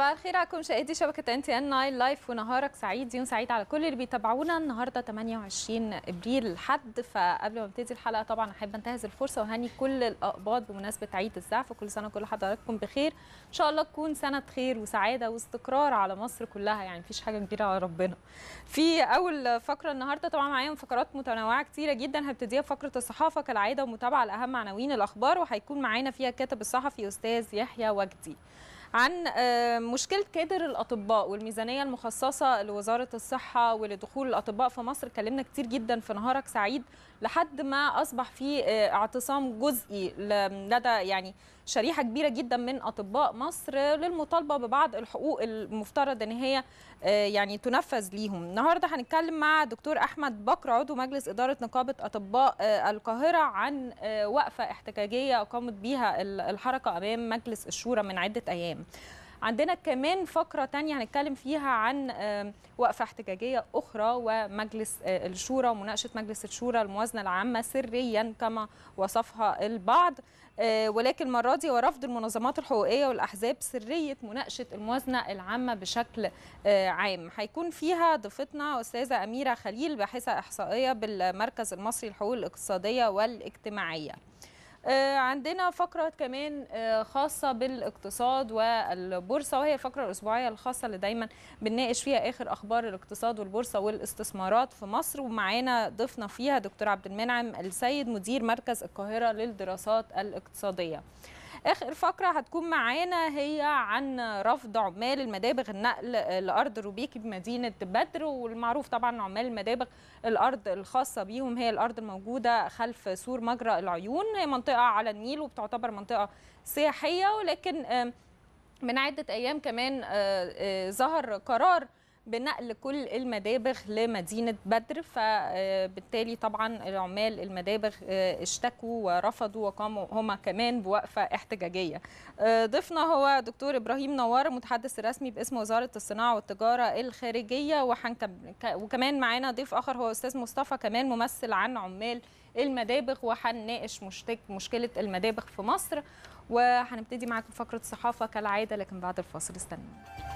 صباح الخير عليكم مشاهدي شبكه ان تي ان 9 لايف ونهارك سعيد يوم سعيد على كل اللي بيتابعونا النهارده 28 ابريل الحد فقبل ما نبتدي الحلقه طبعا احب انتهز الفرصه وهني كل الاقباط بمناسبه عيد الزعف وكل سنه كل حضراتكم بخير ان شاء الله تكون سنه خير وسعاده واستقرار على مصر كلها يعني مفيش حاجه كبيره على ربنا في اول فقره النهارده طبعا معايا فقرات متنوعه كتيره جدا هبتديها بفقره الصحافه كالعاده ومتابعه لاهم عناوين الاخبار وهيكون معانا فيها الكاتب الصحفي استاذ يحيى وجدي عن آه، مشكله كادر الاطباء والميزانيه المخصصه لوزاره الصحه ولدخول الاطباء في مصر اتكلمنا كتير جدا في نهارك سعيد لحد ما اصبح في آه، اعتصام جزئي لدى يعني شريحه كبيره جدا من اطباء مصر للمطالبه ببعض الحقوق المفترض ان هي آه، يعني تنفذ ليهم النهارده هنتكلم مع دكتور احمد بكر عضو مجلس اداره نقابه اطباء آه، القاهره عن آه، وقفه احتجاجيه قامت بها الحركه امام مجلس الشورى من عده ايام عندنا كمان فقرة تانية هنتكلم فيها عن وقفة احتجاجية أخرى ومجلس آه، الشورى ومناقشة مجلس الشورى الموازنة العامة سريا كما وصفها البعض آه، ولكن المرة دي ورفض المنظمات الحقوقية والأحزاب سرية مناقشة الموازنة العامة بشكل آه، عام هيكون فيها ضيفتنا أستاذة أميرة خليل باحثة إحصائية بالمركز المصري للحقوق الاقتصادية والاجتماعية آه، عندنا فقرة كمان آه، خاصة بالاقتصاد والبورصة وهي الفقرة الأسبوعية الخاصة اللي دايما بنناقش فيها آخر أخبار الاقتصاد والبورصة والاستثمارات في مصر ومعانا ضيفنا فيها دكتور عبد المنعم السيد مدير مركز القاهرة للدراسات الاقتصادية. اخر فقره هتكون معانا هي عن رفض عمال المدابغ النقل لارض روبيكي بمدينه بدر والمعروف طبعا عمال المدابغ الارض الخاصه بيهم هي الارض الموجوده خلف سور مجرى العيون هي منطقه على النيل وبتعتبر منطقه سياحيه ولكن من عده ايام كمان آه، آه، ظهر قرار بنقل كل المدابغ لمدينه بدر فبالتالي آه، طبعا العمال المدابغ آه، اشتكوا ورفضوا وقاموا هما كمان بوقفه احتجاجيه. آه، ضيفنا هو دكتور ابراهيم نوار المتحدث الرسمي باسم وزاره الصناعه والتجاره الخارجيه وكمان معانا ضيف اخر هو استاذ مصطفى كمان ممثل عن عمال المدابغ وهنناقش مشكله المدابغ في مصر وهنبتدي معاكم فقره الصحافه كالعاده لكن بعد الفاصل استنونا.